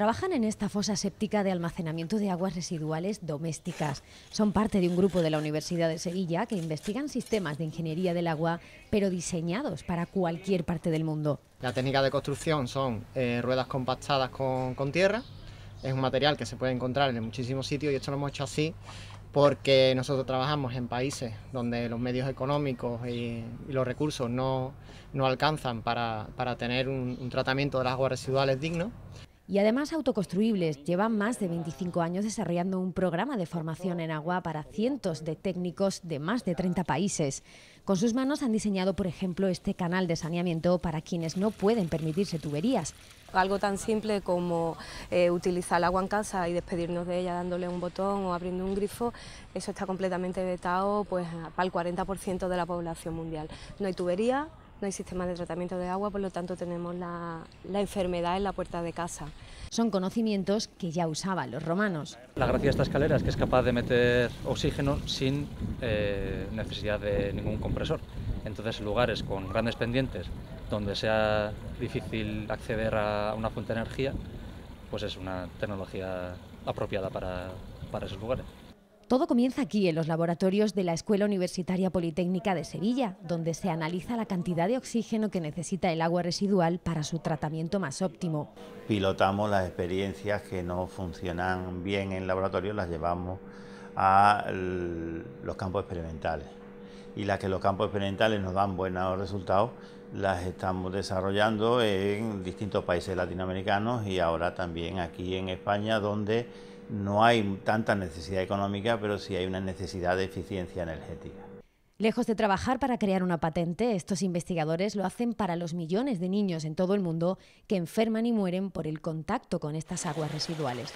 trabajan en esta fosa séptica de almacenamiento de aguas residuales domésticas. Son parte de un grupo de la Universidad de Sevilla que investigan sistemas de ingeniería del agua, pero diseñados para cualquier parte del mundo. La técnica de construcción son eh, ruedas compactadas con, tierra. Es un material que se puede encontrar en muchísimos sitios y esto lo hemos hecho así porque nosotros trabajamos en países donde los medios económicos y, los recursos no, alcanzan para, tener un, un, tratamiento de las aguas residuales digno y además autoconstruibles. Llevan más de 25 años desarrollando un programa de formación en agua para cientos de técnicos de más de 30 países. Con sus manos han diseñado, por ejemplo, este canal de saneamiento para quienes no pueden permitirse tuberías. Algo tan simple como eh, utilizar el agua en casa y despedirnos de ella dándole un botón o abriendo un grifo, eso está completamente vetado pues, para el 40% de la población mundial. No hay tubería, no hay sistema de tratamiento de agua, por lo tanto tenemos la, enfermedad en la puerta de casa. Son conocimientos que ya usaban los romanos. La gracia de esta escalera es que es capaz de meter oxígeno sin eh, necesidad de ningún compresor. Entonces, lugares con grandes pendientes donde sea difícil acceder a una fuente de energía, pues es una tecnología apropiada para esos lugares. Todo comienza aquí, en los laboratorios de la Escuela Universitaria Politécnica de Sevilla, donde se analiza la cantidad de oxígeno que necesita el agua residual para su tratamiento más óptimo. Pilotamos las experiencias que no funcionan bien en laboratorio, las llevamos a los campos experimentales. Y las que los campos experimentales nos dan buenos resultados, las estamos desarrollando en distintos países latinoamericanos y ahora también aquí en España, donde no hay tanta necesidad económica, pero sí hay una necesidad de eficiencia energética. Lejos de trabajar para crear una patente, estos investigadores lo hacen para los millones de niños en todo el mundo que enferman y mueren por el contacto con estas aguas residuales.